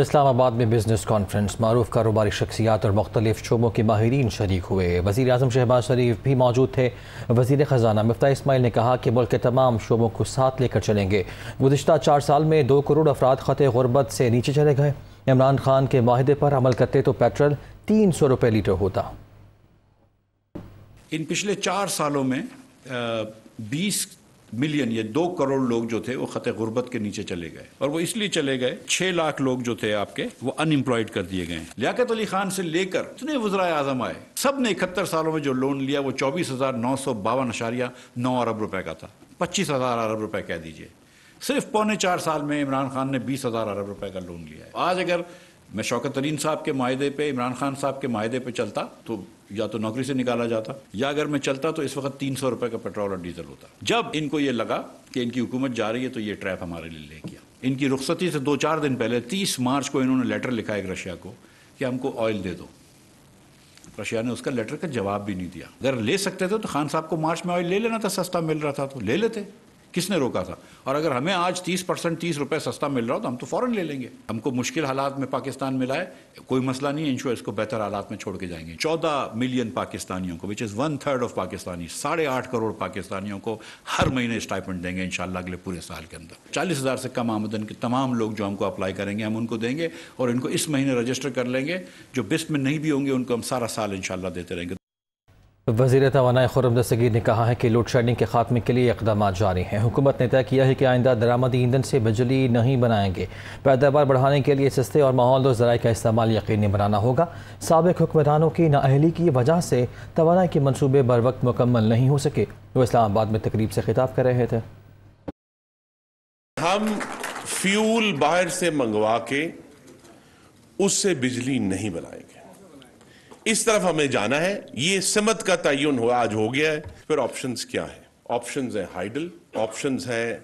इस्लामाबाद में business conference मरूफ कारोबारी शख्सियात और मुख्तलिफ शोबों के माहरीन शरीक हुए वजी अजम शहबाज शरीफ भी मौजूद थे वजीर ख़जाना मफ्ता इसमाइल ने कहा कि मुल्क के तमाम शोबों को साथ लेकर चलेंगे गुजशत चार साल में दो करोड़ अफराद ख़त गुरबत से नीचे चले गए इमरान खान के माहदे पर अमल करते तो पेट्रोल तीन सौ रुपये लीटर होता इन पिछले चार सालों में बीस मिलियन ये दो करोड़ लोग जो थे वो खत गुर्बत के नीचे चले गए और वो इसलिए चले गए छह लाख लोग जो थे आपके वो अनएम्प्लॉयड कर दिए गए लियाकत अली खान से लेकर इतने वजरा आजम आए सब ने इकहत्तर सालों में जो लोन लिया वो चौबीस हजार नौ सौ बावन अशारिया नौ अरब रुपए का था पच्चीस हजार अरब रुपए कह दीजिए सिर्फ पौने चार साल में इमरान खान ने बीस हजार अरब रुपए का लोन लिया है आज अगर मैं शौकत तरीन साहब के माहदे पे इमरान खान साहब के माहदे पे चलता तो या तो नौकरी से निकाला जाता या अगर मैं चलता तो इस वक्त तीन सौ रुपए का पेट्रोल और डीजल होता जब इनको ये लगा कि इनकी हुकूमत जा रही है तो ये ट्रैप हमारे लिए ले गया इनकी रुख्सती से दो चार दिन पहले तीस मार्च को इन्होंने लेटर लिखा एक रशिया को कि हमको ऑयल दे दो रशिया ने उसका लेटर का जवाब भी नहीं दिया अगर ले सकते थे तो खान साहब को मार्च में ऑयल ले लेना था सस्ता मिल रहा था तो ले लेते किसने रोका था और अगर हमें आज 30 परसेंट तीस रुपये सस्ता मिल रहा हो तो हम तो फ़ौरन ले लेंगे हमको मुश्किल हालात में पाकिस्तान मिला है कोई मसला नहीं है इंश्योर इसको बेहतर हालात में छोड़ के जाएंगे चौदह मिलियन पाकिस्तानियों को which is one third of Pakistani साढ़े आठ करोड़ पाकिस्तानियों को हर महीने स्टाइपमेंट देंगे इन अगले पूरे साल के अंदर चालीस हज़ार से कम आमदन के तमाम लोग जो हमको अप्लाई करेंगे हम उनको देंगे और इनको इस महीने रजिस्टर कर लेंगे जो बिस्ट में नहीं भी होंगे उनको हम सारा साल इन देते रहेंगे वजीर तोानाई खुरम दस्तगीर ने कहा है कि लोड शेडिंग के खात्मे के लिए इकदाम जारी हैं हुकूमत ने तय किया है कि आइंदा दरामदी ईंधन से बिजली नहीं बनाएंगे पैदावार बढ़ाने के लिए सस्ते और माहौल और जराये का इस्तेमाल यकीनी बनाना होगा सबक हुक्मरानों की नााहली की वजह से तोाना के मनसूबे बर वक्त मुकम्मल नहीं हो सके वो इस्लामाबाद में तकरीब से खिताब कर रहे थे हम फ्यूल बाहर से मंगवा के उससे बिजली नहीं बनाएंगे इस तरफ हमें जाना है ये समत का तयन हुआ आज हो गया है फिर ऑप्शंस क्या है ऑप्शंस है हाइडल ऑप्शंस है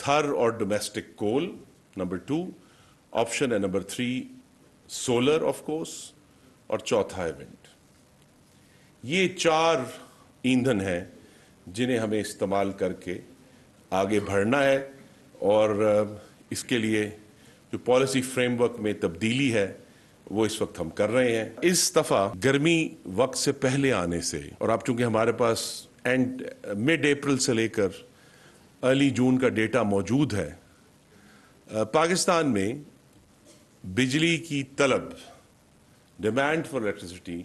थर और domestic coal number two option है number three solar of course और चौथा है विंड ये चार ईंधन हैं जिन्हें हमें इस्तेमाल करके आगे बढ़ना है और इसके लिए जो पॉलिसी फ्रेमवर्क में तब्दीली है वो इस वक्त हम कर रहे हैं इस दफ़ा गर्मी वक्त से पहले आने से और आप चूंकि हमारे पास एंड मिड अप्रैल से लेकर अर्ली जून का डेटा मौजूद है पाकिस्तान में बिजली की तलब demand for electricity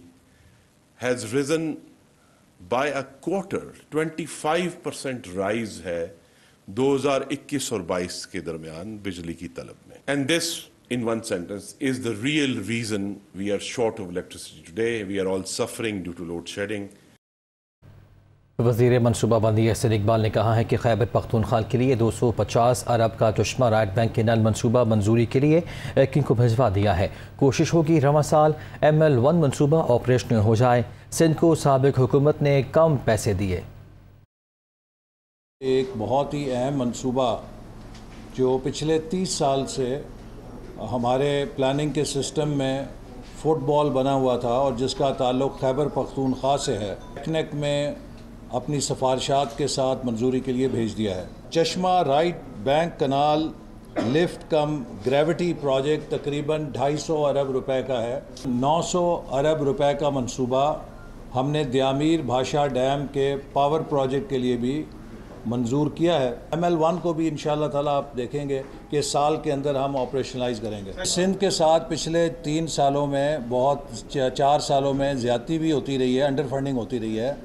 has risen by a quarter 25 percent rise है 2021 और 22 के दरमियान बिजली की तलब में and this in one sentence, is the real reason we are short of electricity today. We are all suffering due to load shedding. वजीर मनसूबा बंदी एहसन इकबाल ने कहा है कि खैबर पख्तूनखाल के लिए दो सौ पचास अरब का चश्मा राइट बैंक के नल मनसूबा मंजूरी के लिए एक्किंग को भिजवा दिया है कोशिश होगी रवा साल एम एल वन मनसूबा ऑपरेशनल हो जाए सिंध को सबक हुकूमत ने कम पैसे दिए एक बहुत ही अहम मनसूबा जो पिछले तीस साल से हमारे प्लानिंग के सिस्टम में फुटबॉल बना हुआ था और जिसका ताल्लुक खैबर पख्तूनख्वा से है टेक्निक में अपनी सिफारशात के साथ मंजूरी के लिए भेज दिया है चश्मा right bank canal lift cum gravity project तकरीबन 250 अरब रुपए का है 900 अरब रुपए का मंसूबा हमने द्यामीर भाषा डैम के पावर प्रोजेक्ट के लिए भी मंजूर किया है एम एल वन को भी इन शाह आप देखेंगे कि साल के अंदर हम ऑपरेशनलाइज करेंगे सिंध के साथ पिछले तीन सालों में बहुत चार सालों में ज़्यादती भी होती रही है अंडर फंडिंग होती रही है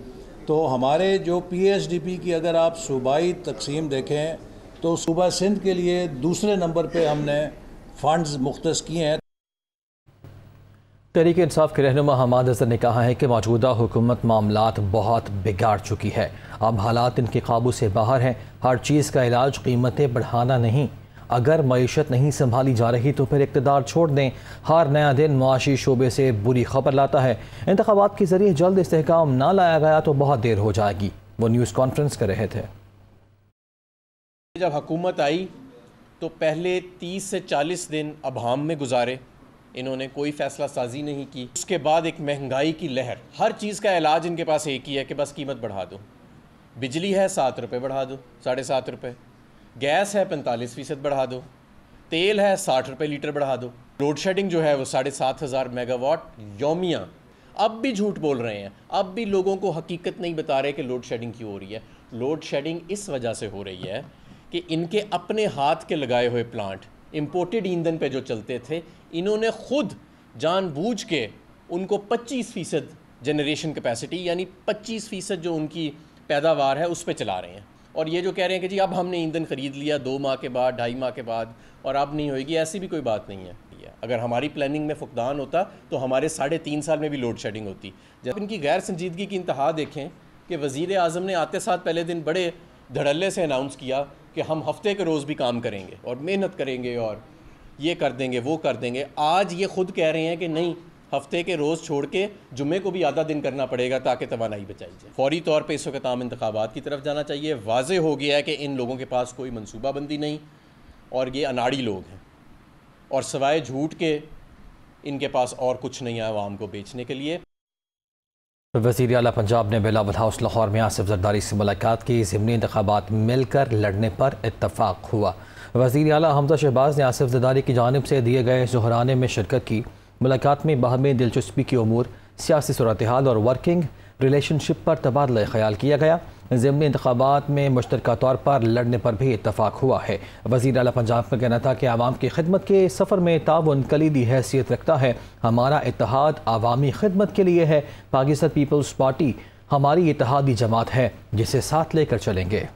तो हमारे जो पी की अगर आप सूबाई तकसीम देखें तो सूबा सिंध के लिए दूसरे नंबर पर हमने फंडस मुख्त किए हैं तहरीक इंसाफ के रहनुमा हमाद अजहर ने कहा है कि मौजूदा हुकूमत मामला बहुत बिगाड़ चुकी है अब हालात इनके काबू से बाहर हैं हर चीज़ का इलाज कीमतें बढ़ाना नहीं अगर मीशत नहीं संभाली जा रही तो फिर इकतदार छोड़ दें हर नया दिन माशी शोबे से बुरी खबर लाता है इंतबात के ज़रिए जल्द इसकाम ना लाया गया तो बहुत देर हो जाएगी वो न्यूज़ कॉन्फ्रेंस कर रहे थे जब हुकूमत आई तो पहले 30 से 40 दिन अभाम में गुजारे इन्होंने कोई फैसला साजी नहीं की उसके बाद एक महंगाई की लहर हर चीज़ का इलाज इनके पास एक ही है कि बस कीमत बढ़ा दो बिजली है सात रुपये बढ़ा दो साढ़े सात रुपये गैस है पैंतालीस फ़ीसद बढ़ा दो तेल है साठ रुपये लीटर बढ़ा दो लोड शेडिंग जो है वो साढ़े सात हज़ार मेगावाट योमिया अब भी झूठ बोल रहे हैं अब भी लोगों को हकीकत नहीं बता रहे कि लोड शेडिंग क्यों हो रही है लोड शेडिंग इस वजह से हो रही है कि इनके अपने हाथ के लगाए हुए प्लांट इम्पोर्टेड ईंधन पे जो चलते थे इन्होंने खुद जानबूझ के उनको 25 फ़ीसद जनरेशन कैपेसिटी यानी 25 फ़ीसद जो उनकी पैदावार है उस पर चला रहे हैं और ये जो कह रहे हैं कि जी अब हमने ईंधन ख़रीद लिया दो माह के बाद ढाई माह के बाद और अब नहीं होएगी ऐसी भी कोई बात नहीं है अगर हमारी प्लानिंग में फुकदान होता तो हमारे साढ़े तीन साल में भी लोड शेडिंग होती जब इनकी गैर संजीदगी की इंतहा देखें कि वज़ी अजम ने आते साथ पहले दिन बड़े धड़ल्ले से अनाउंस किया कि हम हफ्ते के रोज़ भी काम करेंगे और मेहनत करेंगे और ये कर देंगे वो कर देंगे आज ये ख़ुद कह रहे हैं कि नहीं हफ्ते के रोज़ छोड़ के जुमे को भी आधा दिन करना पड़ेगा ताकि तोानाई बचाई जाए फौरी तौर पर इस वक्त आम इंतबात की तरफ जाना चाहिए वाज हो गया है कि इन लोगों के पास कोई मनसूबाबंदी नहीं और ये अनाड़ी लोग हैं और सवाए झूठ के इनके पास और कुछ नहीं है आवाम को बेचने के लिए वजीर अला पंजाब ने बिलावल हाउस लाहौर में आसिफ जरदारी से मुलाकात की ज़मनी इंतबात मिलकर लड़ने पर इतफाक़ हुआ वजीर अला हमजा शहबाज ने आसिफ जरदारी की जानब से दिए गए जहराने में शिरकत की मुलाकात में बाहमी दिलचस्पी की अमूर सियासी सूरत हाल और वर्किंग रिलेशनशिप पर तबादला ख्याल किया गया ज़मनी इंतबात में मुश्तर तौर पर लड़ने पर भी इतफाक़ हुआ है वजीर अला पंजाब का कहना था कि आवाम की खिदमत के सफ़र में ताउन कलीदी हैसियत रखता है हमारा इतिहाद आवामी खिदमत के लिए है पाकिस्तान पीपल्स पार्टी हमारी इतिहादी जमात है जिसे साथ लेकर चलेंगे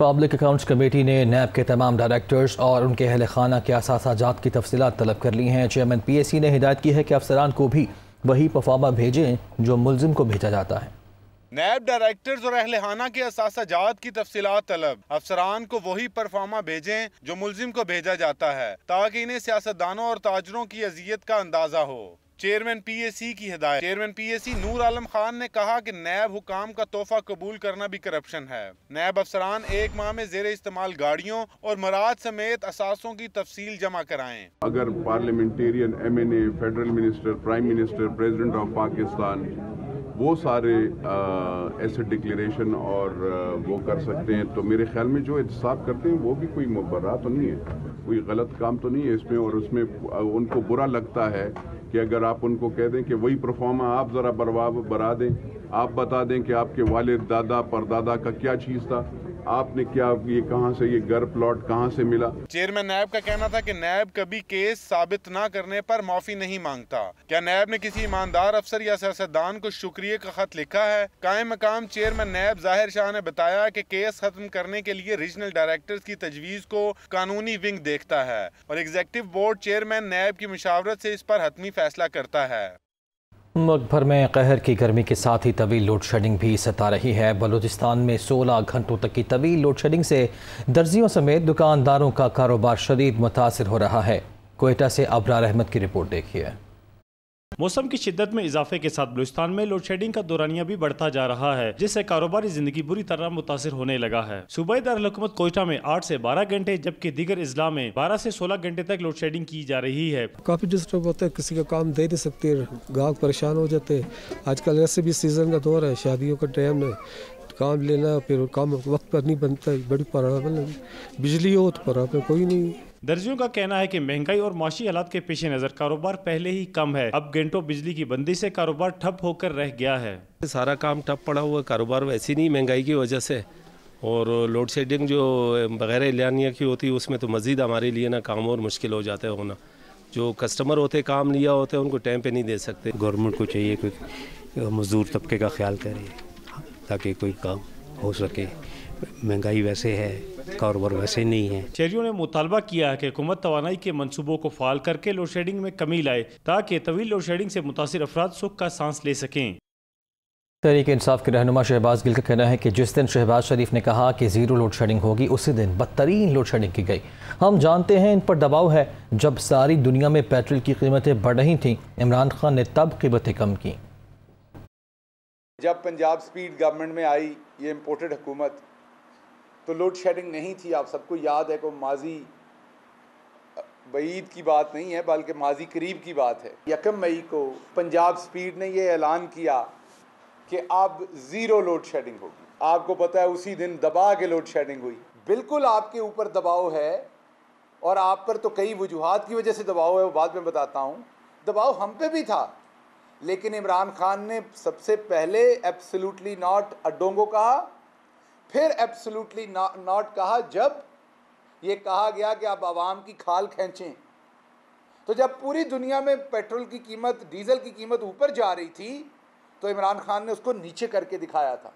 पब्लिक अकाउंट्स कमेटी ने नैब के तमाम डायरेक्टर्स और उनके अहल खाना के असाजात की तफसीत तलब कर ली हैं चेयरमैन पी एस सी ने हिदायत की है कि अफसरान को भी वही पफामा भेजें जो मुलजिम को भेजा जाता है नैब डायरेक्टर्स और अहलहाना के असाजात की तफसीत तलब अफसरान को वही परफॉर्मा भेजें जो मुलिम को भेजा जाता है ताकि इन्हें सियासतदानों और ताजरों की अजियत का अंदाजा हो चेयरमैन पीएसी की हिदायत चेयरमैन पीएसी नूर आलम खान ने कहा कि नैब हुकाम का तोहफा कबूल करना भी करप्शन है नैब अफसरान एक माह में जेर इस्तेमाल गाड़ियों और मराद समेत असासों की तफसील जमा कराएं अगर parliamentarian M N A federal minister prime minister president of Pakistan वो सारे ऐसे डिक्लेरेशन और आ, वो कर सकते हैं तो मेरे ख्याल में जो एहतसाब करते हैं वो भी कोई मुबरा तो नहीं है कोई गलत काम तो नहीं है इसमें और उसमें उनको बुरा लगता है कि अगर आप उनको कह दें कि वही परफॉर्मा आप ज़रा बरवा बरा दें आप बता दें कि आपके वालिद दादा परदादा का क्या चीज़ था आपने क्या ये कहाँ से ये घर प्लॉट कहाँ से मिला चेयरमैन नायब का कहना था कि नायब कभी केस साबित ना करने पर माफी नहीं मांगता क्या नायब ने किसी ईमानदार अफसर या सियासतदान को शुक्रिया का खत लिखा है कायम मकाम चेयरमैन नायब जाहिर शाह ने बताया कि केस खत्म करने के लिए रीजनल डायरेक्टर की तजवीज़ को कानूनी विंग देखता है और एग्जेक्टिव बोर्ड चेयरमैन नायब की मुशावरत से इस पर हतमी फैसला करता है मुल्क भर में कहर की गर्मी के साथ ही तवील लोड शेडिंग भी सता रही है बलूचिस्तान में 16 घंटों तक की तवील लोड शेडिंग से दर्जियों समेत दुकानदारों का कारोबार शदीद मुतासर हो रहा है कोयटा से अबरार अहमद की रिपोर्ट देखिए मौसम की शिद्दत में इजाफे के साथ बलुस्तान में लोड शेडिंग का दौरानिया भी बढ़ता जा रहा है जिससे कारोबारी जिंदगी बुरी तरह मुतासर होने लगा है सुबह दारकूमत कोयटा में आठ ऐसी बारह घंटे जबकि दीगर अजला में बारह ऐसी सोलह घंटे तक लोड शेडिंग की जा रही है काफी डिस्टर्ब होता है किसी का काम दे नहीं सकते ग्राहक परेशान हो जाते हैं आजकल ऐसे भी सीजन का दौर है शादियों का टाइम है काम लेना फिर काम वक्त पर नहीं बनता बड़ी प्रॉब्लम बिजली हो तो प्रॉब्लम कोई नहीं दर्जियों का कहना है कि महंगाई और माशी हालात के पेश नज़र कारोबार पहले ही कम है अब घंटों बिजली की बंदी से कारोबार ठप होकर रह गया है सारा काम ठप पड़ा हुआ कारोबार वैसी नहीं महंगाई की वजह से और लोड शेडिंग जो बगैर एलानिया की होती है उसमें तो मज़ीद हमारे लिए ना काम और मुश्किल हो जाता है होना जो कस्टमर होते काम लिया होते उनको टाइम पे नहीं दे सकते गवर्नमेंट को चाहिए कोई मज़दूर तबके का ख्याल करें ताकि कोई काम हो सके महंगाई वैसे है कारोबार वैसे नहीं है शहरियों ने मुतालबा किया है कि हुकूमत तोानाई के मनसूबों को फाल करके लोड शेडिंग में कमी लाए ताकि तवील लोड शेडिंग से मुतासर अफराद सुख का सांस ले सकें तहरीक इंसाफ के रहनुमा शहबाज गिल का कहना है कि जिस दिन शहबाज शरीफ ने कहा कि ज़ीरो लोड शेडिंग होगी उसी दिन बदतरीन लोड शेडिंग की गई हम जानते हैं इन पर दबाव है जब सारी दुनिया में पेट्रोल की कीमतें बढ़ रही थीं इमरान खान ने तब कीमतें कम की जब पंजाब स्पीड गवर्नमेंट में आई ये इम्पोर्टेड हुकूमत तो लोड शेडिंग नहीं थी आप सबको याद है को माजी बीद की बात नहीं है बल्कि माजी करीब की बात है यकम मई को पंजाब स्पीड ने यह ऐलान किया कि अब ज़ीरो लोड शेडिंग होगी आपको पता है उसी दिन दबा के लोड शेडिंग हुई बिल्कुल आपके ऊपर दबाव है और आप पर तो कई वजूहत की वजह से दबाव है वो बाद में बताता हूँ दबाव हम पे भी था लेकिन इमरान खान ने सबसे पहले एब्सोल्युटली नॉट अड्डों को कहा फिर एब्सोल्युटली नॉट कहा जब ये कहा गया कि आप आवाम की खाल खींचें तो जब पूरी दुनिया में पेट्रोल की कीमत डीजल की कीमत ऊपर जा रही थी तो इमरान खान ने उसको नीचे करके दिखाया था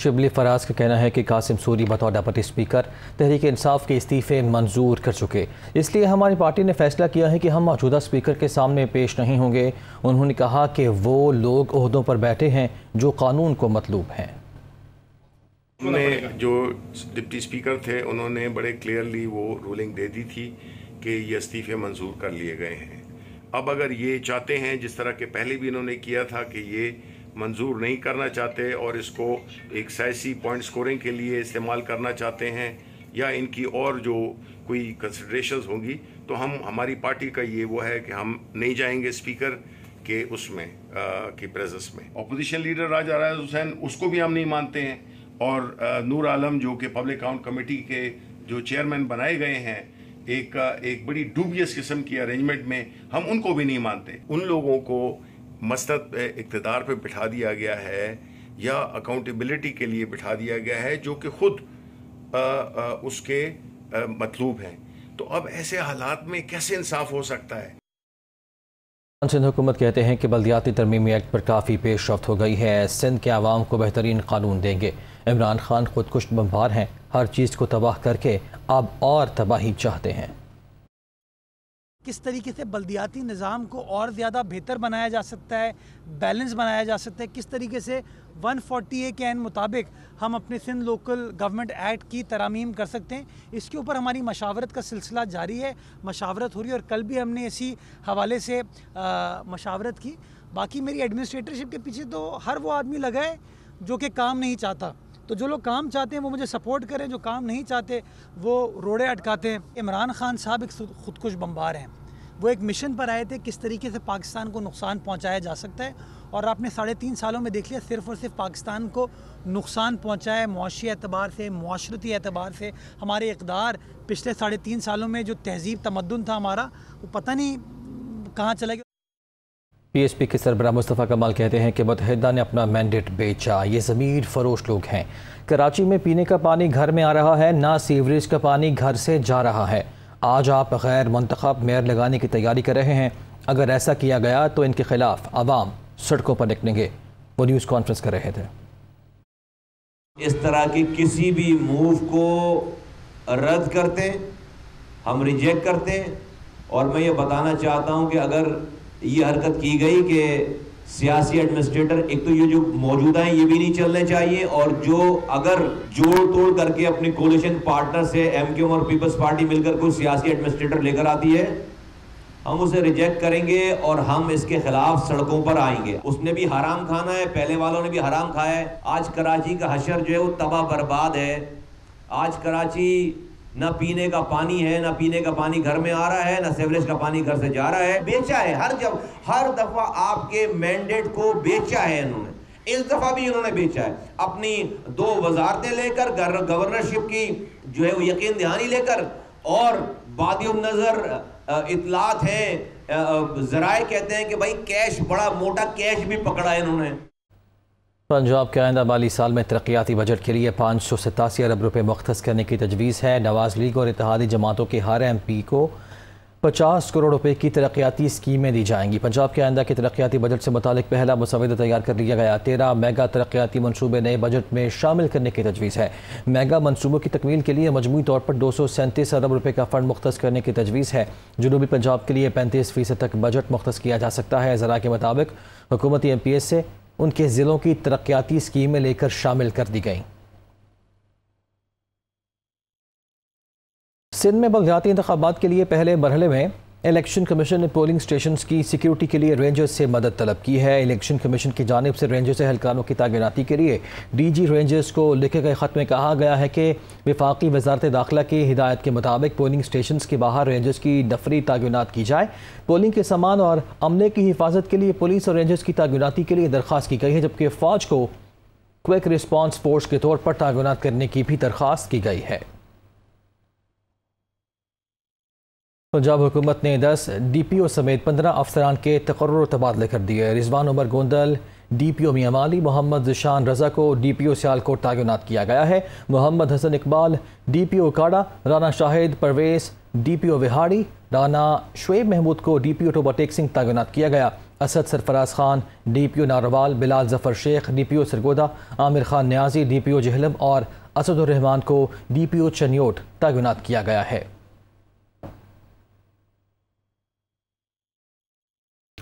शिबली फराज का कहना है कि कासिम सूरी बतौर डेप्टी स्पीकर तहरीक इंसाफ के इस्तीफ़े मंजूर कर चुके इसलिए हमारी पार्टी ने फैसला किया है कि हम मौजूदा स्पीकर के सामने पेश नहीं होंगे उन्होंने कहा कि वो लोग अहदों पर बैठे हैं जो कानून को मतलूब हैं उन्होंने जो डिप्टी स्पीकर थे उन्होंने बड़े क्लियरली वो रूलिंग दे दी थी कि ये इस्तीफे मंजूर कर लिए गए हैं अब अगर ये चाहते हैं जिस तरह के पहले भी इन्होंने किया था कि ये मंजूर नहीं करना चाहते और इसको एक सियासी पॉइंट स्कोरिंग के लिए इस्तेमाल करना चाहते हैं या इनकी और जो कोई कंसिड्रेशन होंगी तो हम हमारी पार्टी का ये वो है कि हम नहीं जाएंगे स्पीकर के उसमें की प्रेजेंस में अपोजिशन लीडर राजा राज हुसैन उसको भी हम नहीं मानते हैं और नूर आलम जो कि पब्लिक अकाउंट कमेटी के जो चेयरमैन बनाए गए हैं एक एक बड़ी डूबियस किस्म की अरेंजमेंट में हम उनको भी नहीं मानते उन लोगों को मस्त इकतदार पे बिठा दिया गया है या अकाउंटेबिलिटी के लिए बिठा दिया गया है जो कि खुद आ, आ, उसके आ, मतलूब हैं तो अब ऐसे हालात में कैसे इंसाफ हो सकता है सिंध हुकूमत कहते हैं कि बल्दियाती तरमीमी एक्ट पर काफ़ी पेशरफ हो गई है सिंध के आवाम को बेहतरीन कानून देंगे इमरान खान खुदकुश बम्बार हैं हर चीज़ को तबाह करके अब और तबाही चाहते हैं किस तरीके से बल्दियाती निज़ाम को और ज़्यादा बेहतर बनाया जा सकता है बैलेंस बनाया जा सकता है किस तरीके से 140 फोर्टी ए के एन मुताबिक हम अपने सिंध लोकल गवर्नमेंट एक्ट की तरामीम कर सकते हैं इसके ऊपर हमारी मशावरत का सिलसिला जारी है मशावरत हो रही है और कल भी हमने इसी हवाले से आ, मशावरत की बाकी मेरी एडमिनिस्ट्रेटरशिप के पीछे तो हर वो आदमी लगा है जो कि काम नहीं चाहता तो जो लोग काम चाहते हैं वो मुझे सपोर्ट करें जो काम नहीं चाहते वो रोड़े अटकाते हैं इमरान खान साहब एक खुदकुश बम्बार हैं वो एक मिशन पर आए थे किस तरीके से पाकिस्तान को नुकसान पहुंचाया जा सकता है और आपने साढ़े तीन सालों में देख लिया सिर्फ और सिर्फ पाकिस्तान को नुकसान पहुँचाया मुशी एतबार से माशरती एतबार से हमारे इकदार पिछले साढ़े तीन सालों में जो तहजीब तमदन था हमारा वो पता नहीं कहाँ चला गया पी के सरबरा मुस्तफ़ा कमाल कहते हैं कि मतहदा ने अपना मैंडेट बेचा ये ज़मीर फरोश लोग हैं कराची में पीने का पानी घर में आ रहा है ना सीवरेज का पानी घर से जा रहा है आज आप गैर मंतखब मेयर लगाने की तैयारी कर रहे हैं अगर ऐसा किया गया तो इनके खिलाफ आवाम सड़कों पर निकलेंगे वो न्यूज़ कॉन्फ्रेंस कर रहे थे इस तरह की किसी भी मूव को रद्द करते हम रिजेक्ट करते और मैं ये बताना चाहता हूँ कि अगर ये हरकत की गई कि सियासी एडमिनिस्ट्रेटर एक तो ये जो मौजूदा है ये भी नहीं चलने चाहिए और जो अगर जोड़ तोड़ करके अपने कोलिशन पार्टनर से एम क्यू और पीपल्स पार्टी मिलकर कोई सियासी एडमिनिस्ट्रेटर लेकर आती है हम उसे रिजेक्ट करेंगे और हम इसके खिलाफ सड़कों पर आएंगे उसने भी हराम खाना है पहले वालों ने भी हराम खाया है आज कराची का हशर जो है वो तबाह बर्बाद है आज कराची ना पीने का पानी है ना पीने का पानी घर में आ रहा है ना सेवरेज का पानी घर से जा रहा है बेचा है हर जब हर दफ़ा आपके मैंडेट को बेचा है इन्होंने इस दफ़ा भी इन्होंने बेचा है अपनी दो वजारतें लेकर गवर्नरशिप की जो है वो यकीन दहानी लेकर और बाद नज़र इतलात हैं ज़राए कहते हैं कि भाई कैश बड़ा मोटा कैश भी पकड़ा है इन्होंने पंजाब के आइंदा माली साल में तरक्याती बजट के लिए पाँच सौ सतासी अरब रुपये मुख्त करने की तजवीज़ है नवाज लीग और इतिहादी जमातों के हर एम पी को पचास करोड़ रुपये की तरक्याती स्कीमें दी जाएंगी पंजाब के आइंदा के तरक्याती बजट से मुतालिक पहला मुसवदा तैयार कर लिया गया तेरह मेगा तरक्याती मनसूबे नए बजट में शामिल करने की तजवीज़ है मेगा मनसूबों की तकमील के लिए मजमू तौर पर दो सौ सैंतीस अरब रुपये का फ़ंड मुख्त करने की तजवीज़ है जनूबी पंजाब के लिए पैंतीस फीसद तक बजट मुख्त किया जा सकता है ज़रा के मुताबिक हुकूमती एम पी एस से उनके ज़िलों की तरक्याती स्कीमें लेकर शामिल कर दी गईं सिंध में बलदियाती इंतबात के लिए पहले मरहले में इलेक्शन कमीशन ने पोलिंग स्टेशन की सिक्योरिटी के लिए रेंजर्स से मदद तलब की है इलेक्शन कमीशन की जानब से रेंजर्स एहलकानों की तैनाती के लिए डी जी रेंजर्स को लिखे गए ख़त में कहा गया है कि विफाक़ी वजारत दाखिला की हिदायत के मुताबिक पोलिंग स्टेशन के बाहर रेंजर्स की दफरी तैनात की जाए पोलिंग के सामान और अमले की हिफाजत के लिए पुलिस और रेंजर्स की तैनाती के लिए दरख्वास्त की गई है जबकि फ़ौज को क्विक रिस्पॉन्स फोर्स के तौर पर तैनात करने की भी दरख्वास्त की गई है पंजाब हुकूमत ने दस डी पी ओ समेत पंद्रह अफसरान के तकर तबादले कर दिए Rizwan Umar Gondal D P O Mianwali Mohammad Zeeshan Raza को डी पी ओ सियालकोट तैनात किया गया है Mohammad Hassan Iqbal D P O काड़ा Rana Shahid Pervez D P O Vehari Rana Shoaib Mahmood को D P O Tek Singh तैनात किया गया Asad Sarfraz Khan D P O Narowal Bilal Zafar Sheikh D P O Sargodha Aamir Khan Niazi D P O जहलम और असदुररहमान को डी पी ओ चनियोट तैनात किया गया है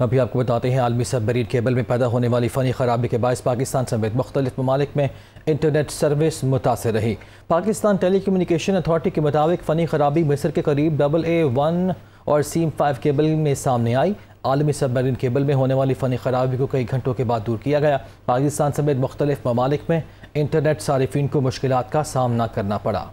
अभी आपको बताते हैं आलमी सबमरीन केबल में पैदा होने वाली फ़नी खराबी के बायस पाकिस्तान समेत मुख्तलिफ ममालिक में इंटरनेट सर्विस मुतासर रही पाकिस्तान टेली कम्युनिकेशन अथॉरिटी के मुताबिक फ़नी खराबी मिसर के करीब डबल ए वन और सीम फाइव केबल में सामने आई आलमी सब मरीन केबल में होने वाली फ़नी खराबी को कई घंटों के बाद दूर किया गया पाकिस्तान समेत मुख्तलिफ ममालिक में इंटरनेट सार्फिन को मुश्किल का सामना करना पड़ा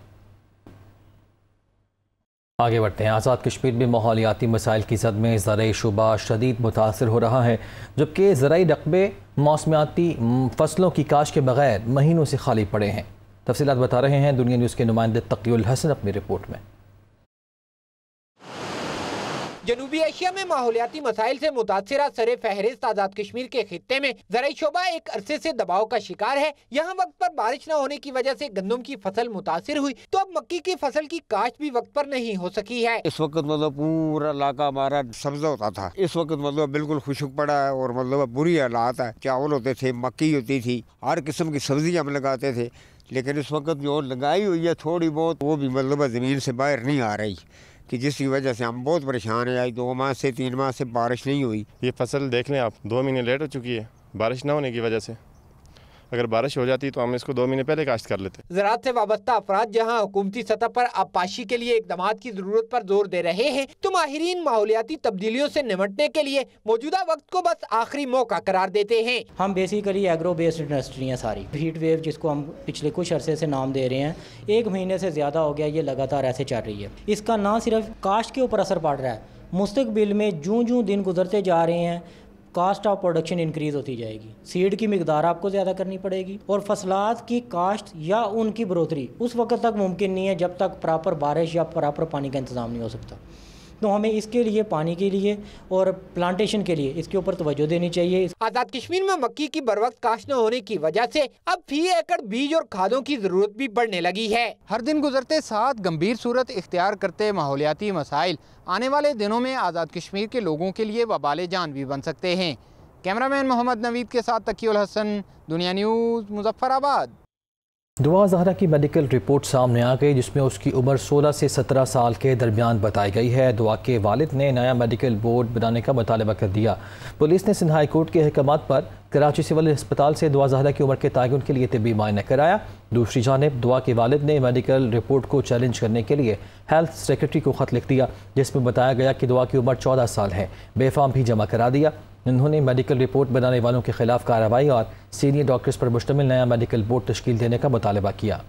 आगे बढ़ते हैं आज़ाद कश्मीर में माहौलियाती मसाइल की जद में ज़रूरी शुबा शदीद मुतासर हो रहा है जबकि ज़रूरी रकबे मौसमियाती फसलों की काश के बगैर महीनों से खाली पड़े हैं तफसीत बता रहे हैं दुनिया न्यूज़ के नुमाइंदे तकी हसन अपनी रिपोर्ट में जनूबी एशिया में माहौलियाती मसाइल से मुतासर सर फहरिस्त आज़ाद कश्मीर के खत्े में जरिए शोबा एक अरसे से दबाव का शिकार है यहाँ वक्त पर बारिश न होने की वजह से गंदम की फसल मुतासर हुई तो अब मक्की की फसल की काश्त भी वक्त पर नहीं हो सकी है इस वक्त मतलब पूरा इलाका हमारा सब्जा होता था इस वक्त मतलब बिल्कुल खुशक पड़ा है और मतलब बुरी हालात है चावल होते थे मक्की होती थी हर किस्म की सब्जियाँ हम लगाते थे लेकिन इस वक्त जो लगाई हुई है थोड़ी बहुत वो भी मतलब ज़मीन से बाहर नहीं आ रही कि जिसकी वजह से हम बहुत परेशान हैं आज दो माह से तीन माह से बारिश नहीं हुई ये फसल देख लें आप दो महीने लेट हो चुकी है बारिश ना होने की वजह से अगर बारिश हो जाती तो हम इसको दो महीने पहले काश्त कर लेते ज़रात से वाबस्ता अफराद जहाँ हुकूमती सतह पर आबपाशी के लिए इकदाम की ज़रूरत पर जोर दे रहे हैं तो माहरीन माहौलियाती तब्दीलियों से निमटने के लिए मौजूदा वक्त को बस आखिरी मौका करार देते हैं हम बेसिकली एग्रो बेस्ड इंडस्ट्री हैं सारी हीट वेव जिसको हम पिछले कुछ अरसे से नाम दे रहे हैं एक महीने से ज़्यादा हो गया ये लगातार ऐसे चल रही है इसका ना सिर्फ काश्त के ऊपर असर पड़ रहा है मुस्तबिल में जूँ जूँ दिन गुजरते जा रहे हैं कास्ट ऑफ प्रोडक्शन इंक्रीज़ होती जाएगी सीड की मकदार आपको ज़्यादा करनी पड़ेगी और फसलात की कास्ट या उनकी बढ़ोतरी उस वक्त तक मुमकिन नहीं है जब तक प्रॉपर बारिश या प्रॉपर पानी का इंतज़ाम नहीं हो सकता तो हमें इसके लिए पानी के लिए और प्लांटेशन के लिए इसके ऊपर तोज्जो देनी चाहिए आज़ाद कश्मीर में मक्की की बर वक्त काश्त न होने की वजह ऐसी अब फी एकड़ बीज और खादों की जरूरत भी बढ़ने लगी है हर दिन गुजरते साथ गंभीर सूरत इख्तियार करते माहौलियाती मसाइल आने वाले दिनों में आज़ाद कश्मीर के लोगों के लिए वबाले जान भी बन सकते हैं कैमरामैन मोहम्मद नवीद के साथ तकी हसन दुनिया न्यूज़ मुजफ्फराबाद दुआ जहरा की मेडिकल रिपोर्ट सामने आ गई जिसमें उसकी उम्र 16 से 17 साल के दरमियान बताई गई है दुआ के वालिद ने नया मेडिकल बोर्ड बनाने का मुतालबा कर दिया पुलिस ने सिंध हाई कोर्ट के अहकाम पर कराची सिविल अस्पताल से दुआ जहरा की उम्र के तयन के लिए तबी मायना कराया दूसरी जानब दुआ के वालिद ने मेडिकल रिपोर्ट को चैलेंज करने के लिए हेल्थ सेक्रेटरी को ख़त लिख दिया जिसमें बताया गया कि दुआ की उम्र चौदह साल है बेफाम भी जमा करा दिया इन्होंने मेडिकल रिपोर्ट बनाने वालों के खिलाफ कार्रवाई और सीनियर डॉक्टर्स पर मुश्तमिल नया मेडिकल बोर्ड तश्ल देने का मुतालबा किया